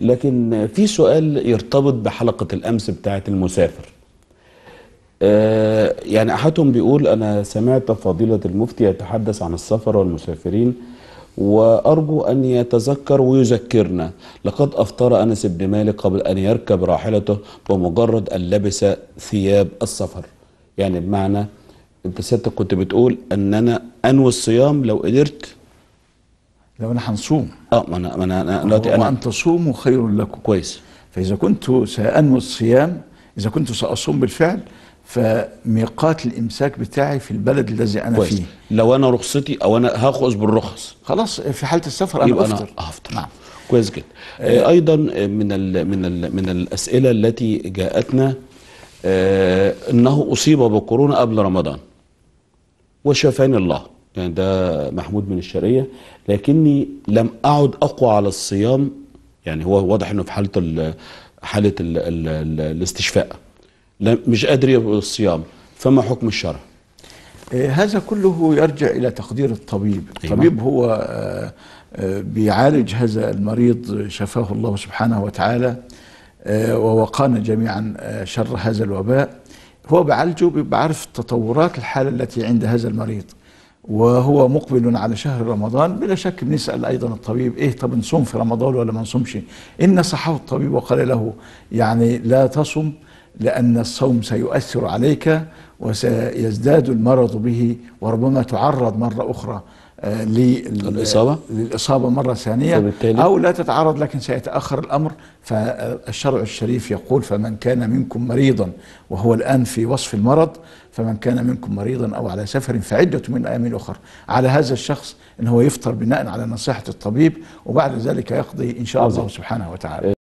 لكن في سؤال يرتبط بحلقة الأمس بتاعة المسافر آه يعني أحدهم بيقول أنا سمعت فضيلة المفتي يتحدث عن السفر والمسافرين وأرجو أن يتذكر ويذكرنا لقد أفطر أنس بن مالك قبل أن يركب راحلته بمجرد أن لبس ثياب السفر يعني بمعنى أنت سيادتك كنت بتقول أن أنا أنوي الصيام لو قدرت لو انا هنصوم اه ما انا ما انا دلوقتي انا وان تصوموا خير لكم كويس فاذا كنت سانوي الصيام اذا كنت ساصوم بالفعل فميقات الامساك بتاعي في البلد الذي انا كويس. فيه لو انا رخصتي او انا هاخذ بالرخص خلاص في حاله السفر انا افطر انا هفطر نعم كويس جدا آه, آه، ايضا آه، من الـ من الـ من الاسئله التي جاءتنا آه انه اصيب بكورونا قبل رمضان وشفاني الله يعني ده محمود من الشرقية لكني لم أعد أقوى على الصيام يعني هو واضح أنه في حالة الـ حالة الـ الـ الـ الاستشفاء مش قادر الصيام فما حكم الشرع آه، هذا كله يرجع إلى تقدير الطبيب أيوة. الطبيب هو آه، آه، بيعالج هذا المريض شفاه الله سبحانه وتعالى ووقانا جميعا شر هذا الوباء هو بعالجه بيبقى عارف تطورات الحالة التي عند هذا المريض وهو مقبل على شهر رمضان بلا شك بنسأل أيضا الطبيب إيه طب نصوم في رمضان ولا ما نصومش إن نصحه الطبيب وقال له يعني لا تصم لأن الصوم سيؤثر عليك وسيزداد المرض به وربما تعرض مرة أخرى للإصابة للإصابة مرة ثانية فبالتالي. أو لا تتعرض لكن سيتأخر الأمر فالشرع الشريف يقول فمن كان منكم مريضا وهو الآن في وصف المرض فمن كان منكم مريضا أو على سفر فعدة من أيام أخر على هذا الشخص أن هو يفطر بناء على نصيحة الطبيب وبعد ذلك يقضي إن شاء الله سبحانه وتعالى